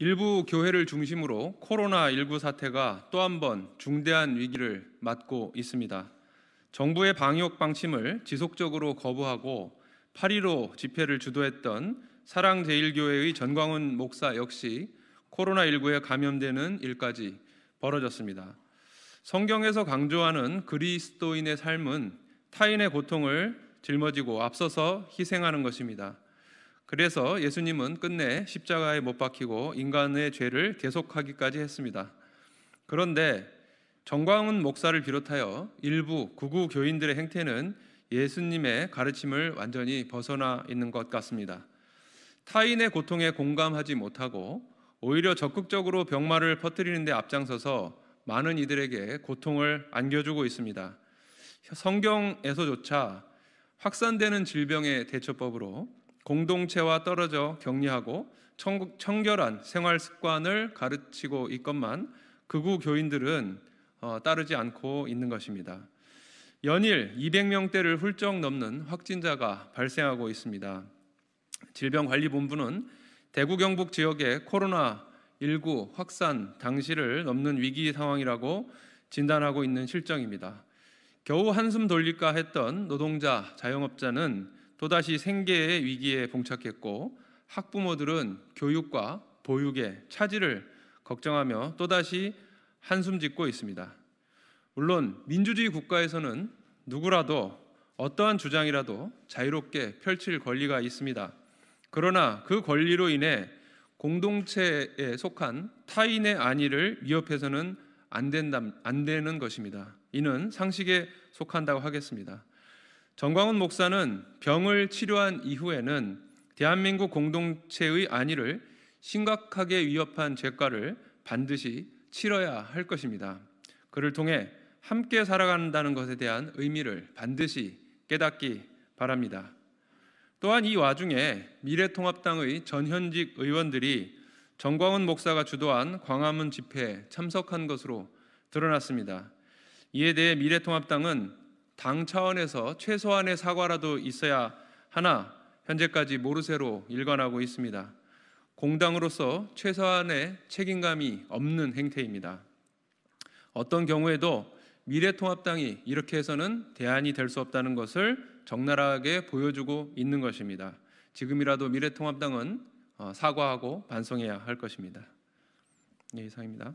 일부 교회를 중심으로 코로나19 사태가 또 한 번 중대한 위기를 맞고 있습니다. 정부의 방역 방침을 지속적으로 거부하고 8.15 집회를 주도했던 사랑제일교회의 전광훈 목사 역시 코로나19에 감염되는 일까지 벌어졌습니다. 성경에서 강조하는 그리스도인의 삶은 타인의 고통을 짊어지고 앞서서 희생하는 것입니다. 그래서 예수님은 끝내 십자가에 못 박히고 인간의 죄를 계속하기까지 했습니다. 그런데 정광훈 목사를 비롯하여 일부 구구 교인들의 행태는 예수님의 가르침을 완전히 벗어나 있는 것 같습니다. 타인의 고통에 공감하지 못하고 오히려 적극적으로 병마를 퍼뜨리는데 앞장서서 많은 이들에게 고통을 안겨주고 있습니다. 성경에서조차 확산되는 질병의 대처법으로 공동체와 떨어져 격리하고 청결한 생활 습관을 가르치고 있건만 극우 교인들은 어, 따르지 않고 있는 것입니다. 연일 200명대를 훌쩍 넘는 확진자가 발생하고 있습니다. 질병관리본부는 대구 경북 지역의 코로나 19 확산 당시를 넘는 위기 상황이라고 진단하고 있는 실정입니다. 겨우 한숨 돌릴까 했던 노동자, 자영업자는 또다시 생계의 위기에 봉착했고 학부모들은 교육과 보육의 차질을 걱정하며 또다시 한숨 짓고 있습니다. 물론 민주주의 국가에서는 누구라도 어떠한 주장이라도 자유롭게 펼칠 권리가 있습니다. 그러나 그 권리로 인해 공동체에 속한 타인의 안위를 위협해서는 안, 된다, 안 되는 것입니다. 이는 상식에 속한다고 하겠습니다. 정광훈 목사는 병을 치료한 이후에는 대한민국 공동체의 안위를 심각하게 위협한 죄과를 반드시 치러야 할 것입니다. 그를 통해 함께 살아간다는 것에 대한 의미를 반드시 깨닫기 바랍니다. 또한 이 와중에 미래통합당의 전현직 의원들이 정광훈 목사가 주도한 광화문 집회에 참석한 것으로 드러났습니다. 이에 대해 미래통합당은 당 차원에서 최소한의 사과라도 있어야 하나 현재까지 모르쇠로 일관하고 있습니다. 공당으로서 최소한의 책임감이 없는 행태입니다. 어떤 경우에도 미래통합당이 이렇게 해서는 대안이 될 수 없다는 것을 적나라하게 보여주고 있는 것입니다. 지금이라도 미래통합당은 어, 사과하고 반성해야 할 것입니다. 예, 이상입니다.